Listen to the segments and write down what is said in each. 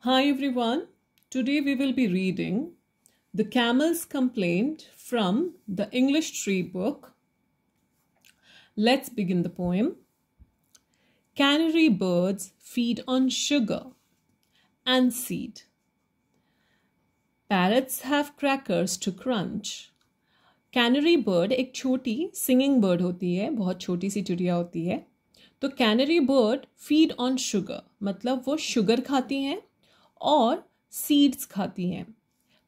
Hi everyone, today we will be reading The Camel's Complaint from the English Tree Book. Let's begin the poem. Canary birds feed on sugar and seed. Parrots have crackers to crunch. Canary bird एक छोटी singing bird होती है बहुत छोटी सी चिड़िया होती है तो canary bird feed on sugar मतलब वो शुगर खाती हैं और सीड्स खाती हैं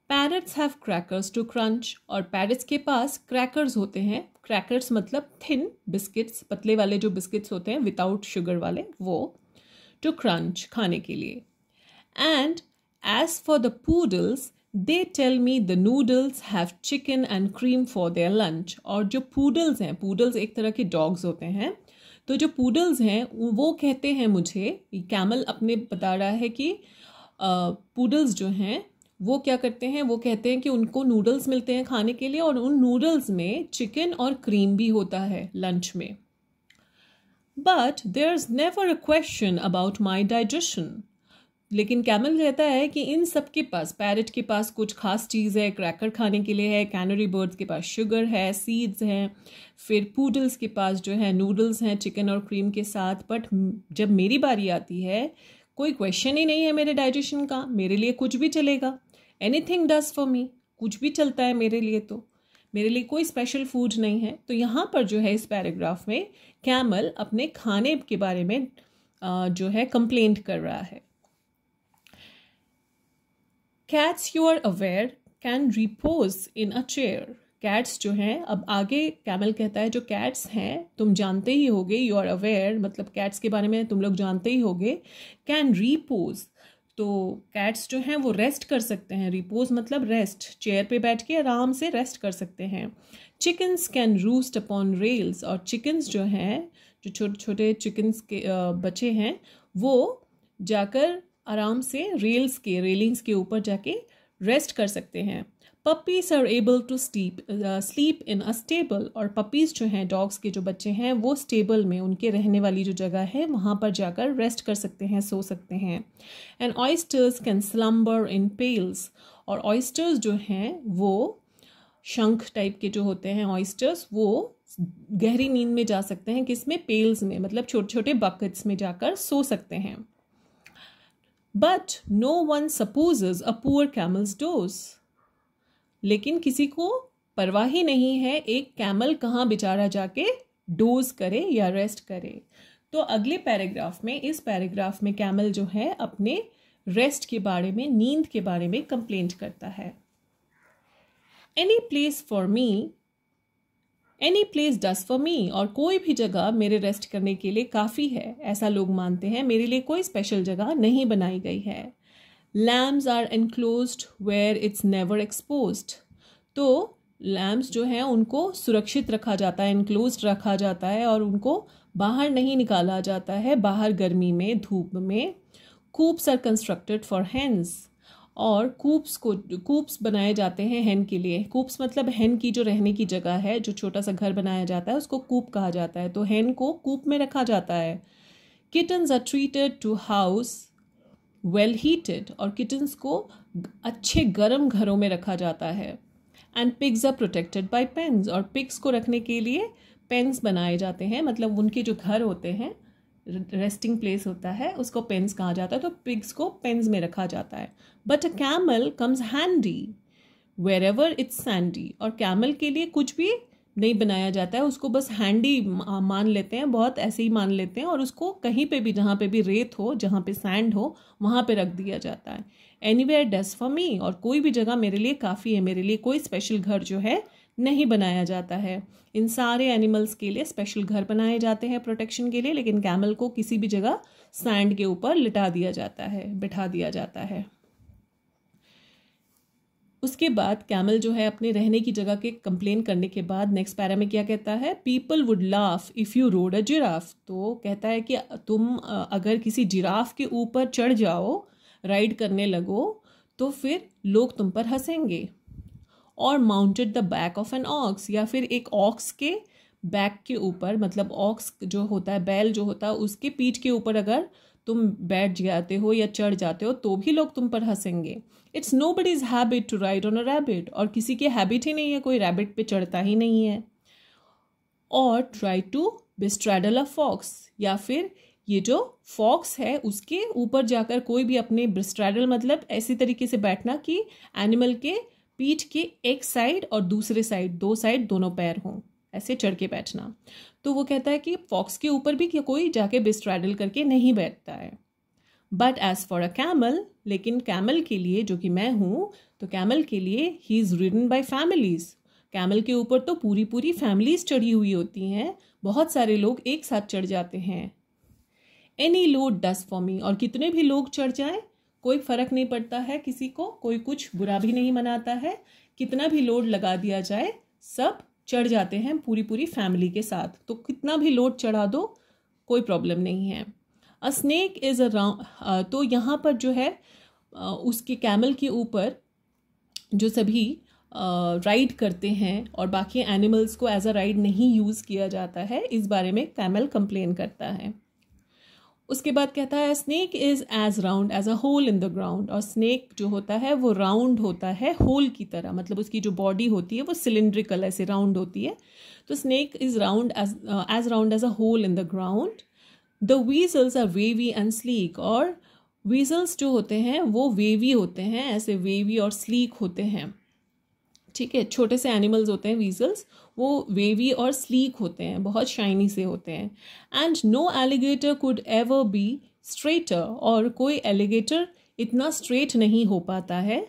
parrots have crackers to crunch और पैरट्स के पास क्रैकर्स होते हैं क्रैकर्स मतलब थिन बिस्किट्स पतले वाले जो बिस्किट्स होते हैं विदाउट शुगर वाले वो टू क्रंच खाने के लिए and as for the poodles they tell me the noodles have chicken and cream for their lunch और जो पूडल्स हैं पूडल्स एक तरह के डॉग्स होते हैं तो जो पूडल्स हैं वो कहते हैं मुझे कैमल अपने बता रहा है कि पूडल्स जो हैं वो क्या करते हैं वो कहते हैं कि उनको नूडल्स मिलते हैं खाने के लिए और उन नूडल्स में चिकन और क्रीम भी होता है लंच में but there is never a question about my digestion लेकिन कैमल कहता है कि इन सब के पास पैरट के पास कुछ खास चीज़ है क्रैकर खाने के लिए है कैनरी बर्ड्स के पास शुगर है सीड्स हैं फिर पूडल्स के पास जो है नूडल्स हैं चिकन और क्रीम के साथ बट जब मेरी बारी आती है कोई क्वेश्चन ही नहीं है मेरे डाइजेशन का मेरे लिए कुछ भी चलेगा anything does for me कुछ भी चलता है मेरे लिए तो मेरे लिए कोई स्पेशल फूड नहीं है तो यहाँ पर जो है इस पैराग्राफ में कैमल अपने खाने के बारे में जो है कंप्लेंट कर रहा है cats you are aware can repose in a chair cats जो हैं अब आगे कैमल कहता है जो कैट्स हैं तुम जानते ही होगे यू आर अवेयर मतलब कैट्स के बारे में तुम लोग जानते ही होगे कैन रिपोज तो कैट्स जो हैं वो रेस्ट कर सकते हैं रिपोज मतलब रेस्ट चेयर पे बैठ के आराम से रेस्ट कर सकते हैं chickens can roost upon rails और चिकन्स जो हैं जो छोटे छोटे चिकन्स के बच्चे हैं वो जाकर आराम से रेल्स के रेलिंग्स के ऊपर जाके रेस्ट कर सकते हैं puppies are able to steep sleep in a stable और पपीज़ जो हैं डॉग्स के जो बच्चे हैं वो स्टेबल में उनके रहने वाली जो जगह है वहाँ पर जाकर रेस्ट कर सकते हैं सो सकते हैं and oysters can slumber in pails और ऑयस्टर्स जो हैं वो शंख टाइप के जो होते हैं ऑयस्टर्स वो गहरी नींद में जा सकते हैं किसमें पेल्स में मतलब छोटे छोटे बकेट्स में जाकर सो सकते हैं but no one supposes a poor camels doze लेकिन किसी को परवाह ही नहीं है एक कैमल कहाँ बेचारा जाके डोज करे या रेस्ट करे तो अगले पैराग्राफ में इस पैराग्राफ में कैमल जो है अपने रेस्ट के बारे में नींद के बारे में कंप्लेंट करता है any place for me any place does for me और कोई भी जगह मेरे रेस्ट करने के लिए काफ़ी है ऐसा लोग मानते हैं मेरे लिए कोई स्पेशल जगह नहीं बनाई गई है lambs are enclose where it's never expose तो लैम्स जो हैं उनको सुरक्षित रखा जाता है इनक्लोज रखा जाता है और उनको बाहर नहीं निकाला जाता है बाहर गर्मी में धूप में coops are constructed for hens और कूप्स को कूप्स बनाए जाते हैं हैं के लिए कूप्स मतलब हैन की जो रहने की जगह है जो छोटा सा घर बनाया जाता है उसको कूप कहा जाता है तो हैन को कूप में रखा जाता है kittens are treated to house well heated और किटन्स को अच्छे गर्म घरों में रखा जाता है and pigs are protected by pens और पिग्स को रखने के लिए पेंस बनाए जाते हैं मतलब उनके जो घर होते हैं रेस्टिंग प्लेस होता है उसको पेंस कहा जाता है तो पिग्स को पेन्स में रखा जाता है but a camel comes handy wherever it's sandy और कैमल के लिए कुछ भी नहीं बनाया जाता है उसको बस हैंडी मान लेते हैं बहुत ऐसे ही मान लेते हैं और उसको कहीं पे भी जहाँ पे भी रेत हो जहाँ पे सैंड हो वहाँ पे रख दिया जाता है anywhere does for me और कोई भी जगह मेरे लिए काफ़ी है मेरे लिए कोई स्पेशल घर जो है नहीं बनाया जाता है इन सारे एनिमल्स के लिए स्पेशल घर बनाए जाते हैं प्रोटेक्शन के लिए लेकिन कैमल को किसी भी जगह सैंड के ऊपर लिटा दिया जाता है बिठा दिया जाता है उसके बाद कैमल जो है अपने रहने की जगह के कंप्लेन करने के बाद नेक्स्ट पैरा में क्या कहता है people would laugh if you rode a giraffe तो कहता है कि तुम अगर किसी जिराफ के ऊपर चढ़ जाओ राइड करने लगो तो फिर लोग तुम पर हंसेंगे और mounted the back of an ox या फिर एक ऑक्स के बैक के ऊपर मतलब ऑक्स जो होता है बैल जो होता है उसके पीठ के ऊपर अगर तुम बैठ जाते हो या चढ़ जाते हो तो भी लोग तुम पर हंसेंगे it's nobody's habit to ride on a rabbit और किसी के हैबिट ही नहीं है कोई रैबिट पे चढ़ता ही नहीं है और try to bestraddle a fox या फिर ये जो फॉक्स है उसके ऊपर जाकर कोई भी अपने ब्रिस्ट्रैडल मतलब ऐसी तरीके से बैठना कि एनिमल के पीठ के एक साइड और दूसरे साइड दो साइड दोनों पैर हों ऐसे चढ़ के बैठना तो वो कहता है कि फॉक्स के ऊपर भी कोई जाके बिस्ट्रैडल करके नहीं बैठता है but as for a camel लेकिन कैमल के लिए जो कि मैं हूँ तो कैमल के लिए he is ridden by families camel के ऊपर तो पूरी पूरी फैमिलीज चढ़ी हुई होती हैं बहुत सारे लोग एक साथ चढ़ जाते हैं any load does for me और कितने भी लोग चढ़ जाएं कोई फर्क नहीं पड़ता है किसी को कोई कुछ बुरा भी नहीं मनाता है कितना भी लोड लगा दिया जाए सब चढ़ जाते हैं पूरी पूरी फैमिली के साथ तो कितना भी लोड चढ़ा दो कोई प्रॉब्लम नहीं है अ स्नेक इज़ अ तो यहाँ पर जो है उसके कैमल के ऊपर जो सभी राइड करते हैं और बाकी एनिमल्स को एज अ राइड नहीं यूज़ किया जाता है इस बारे में कैमल कंप्लेन करता है उसके बाद कहता है snake is as round as a hole in the ground और स्नेक जो होता है वो राउंड होता है होल की तरह मतलब उसकी जो बॉडी होती है वो सिलेंड्रिकल ऐसे राउंड होती है तो snake is round as as round as a hole in the ground the weasels are wavy and sleek और वीजल्स जो होते हैं वो वेवी होते हैं ऐसे वेवी और स्लीक होते हैं ठीक है छोटे से एनिमल्स होते हैं वीजल्स वो वेवी और स्लीक होते हैं बहुत शाइनी से होते हैं and no alligator could ever be straighter और कोई एलिगेटर इतना स्ट्रेट नहीं हो पाता है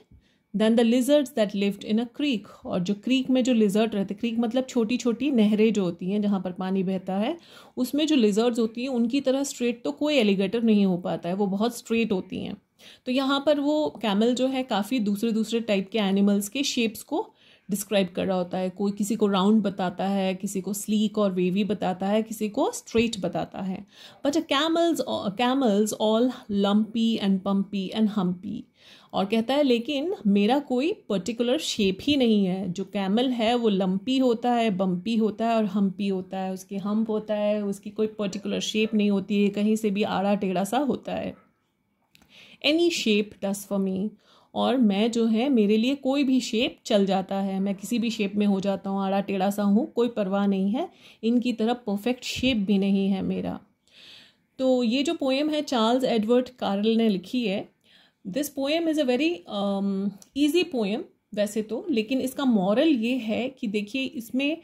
then the lizards that lived in a creek और जो क्रीक में जो लिजर्ट रहते क्रीक मतलब छोटी छोटी नहरें जो होती हैं जहाँ पर पानी बहता है उसमें जो लिजर्ट्स होती हैं उनकी तरह स्ट्रेट तो कोई एलिगेटर नहीं हो पाता है वो बहुत स्ट्रेट होती हैं तो यहाँ पर वो कैमल जो है काफ़ी दूसरे दूसरे टाइप के एनिमल्स के शेप्स को डिस्क्राइब कर रहा होता है कोई किसी को राउंड बताता है किसी को स्लीक और वेवी बताता है किसी को स्ट्रेट बताता है but camels camels all lumpy and bumpy and humpy और कहता है लेकिन मेरा कोई पर्टिकुलर शेप ही नहीं है जो कैमल है वो लम्पी होता है बम्पी होता है और हम्पी होता है उसके हम्प होता है उसकी कोई पर्टिकुलर शेप नहीं होती है कहीं से भी आड़ा टेढ़ा सा होता है any shape does for me और मैं जो है मेरे लिए कोई भी शेप चल जाता है मैं किसी भी शेप में हो जाता हूँ आड़ा टेढ़ा सा हूँ कोई परवाह नहीं है इनकी तरफ परफेक्ट शेप भी नहीं है मेरा तो ये जो पोएम है चार्ल्स एडवर्ड कार्ल ने लिखी है this poem is a very easy poem वैसे तो लेकिन इसका मॉरल ये है कि देखिए इसमें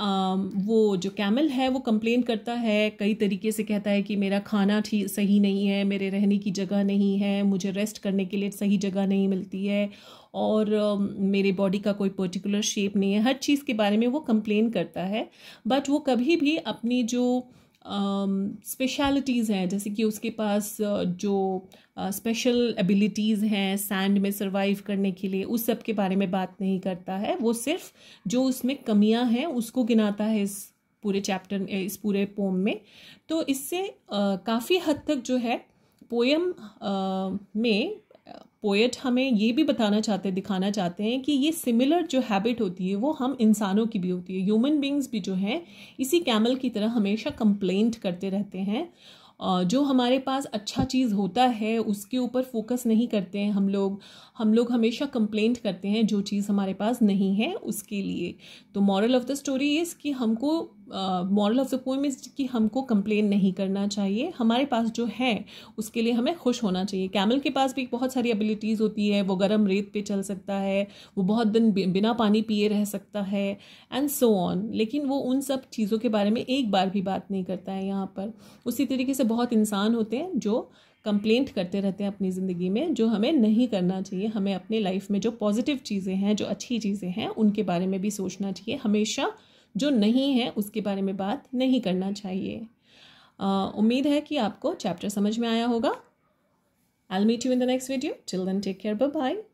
वो जो कैमल है वो कंप्लेन करता है कई तरीके से कहता है कि मेरा खाना ठीक सही नहीं है मेरे रहने की जगह नहीं है मुझे रेस्ट करने के लिए सही जगह नहीं मिलती है और मेरे बॉडी का कोई पर्टिकुलर शेप नहीं है हर चीज़ के बारे में वो कंप्लेन करता है बट वो कभी भी अपनी जो स्पेशलिटीज़ um, हैं जैसे कि उसके पास uh, जो स्पेशल uh, एबिलिटीज़ हैं सैंड में सर्वाइव करने के लिए उस सब के बारे में बात नहीं करता है वो सिर्फ जो उसमें कमियां हैं उसको गिनाता है इस पूरे चैप्टर uh, इस पूरे पोम में तो इससे काफ़ी हद तक जो है पोएम में पोएट हमें ये भी बताना चाहते दिखाना चाहते हैं कि ये सिमिलर जो हैबिट होती है वो हम इंसानों की भी होती है ह्यूमन बींग्स भी जो हैं इसी कैमल की तरह हमेशा कंप्लेंट करते रहते हैं जो हमारे पास अच्छा चीज़ होता है उसके ऊपर फोकस नहीं करते हैं हम लोग हम लोग हमेशा कंप्लेंट करते हैं जो चीज़ हमारे पास नहीं है उसके लिए तो moral of the story is कि हमको moral of the poem is कि हमको कंप्लेन नहीं करना चाहिए हमारे पास जो है उसके लिए हमें खुश होना चाहिए कैमल के पास भी बहुत सारी एबिलिटीज़ होती है वो गर्म रेत पे चल सकता है वो बहुत दिन बिना पानी पिए रह सकता है एंड सो ऑन लेकिन वो उन सब चीज़ों के बारे में एक बार भी बात नहीं करता है यहाँ पर उसी तरीके से बहुत इंसान होते हैं जो कंप्लेंट करते रहते हैं अपनी ज़िंदगी में जो हमें नहीं करना चाहिए हमें अपने लाइफ में जो पॉजिटिव चीज़ें हैं जो अच्छी चीज़ें हैं उनके बारे में भी सोचना चाहिए हमेशा जो नहीं है उसके बारे में बात नहीं करना चाहिए उम्मीद है कि आपको चैप्टर समझ में आया होगा I meet you in the next video children take care bye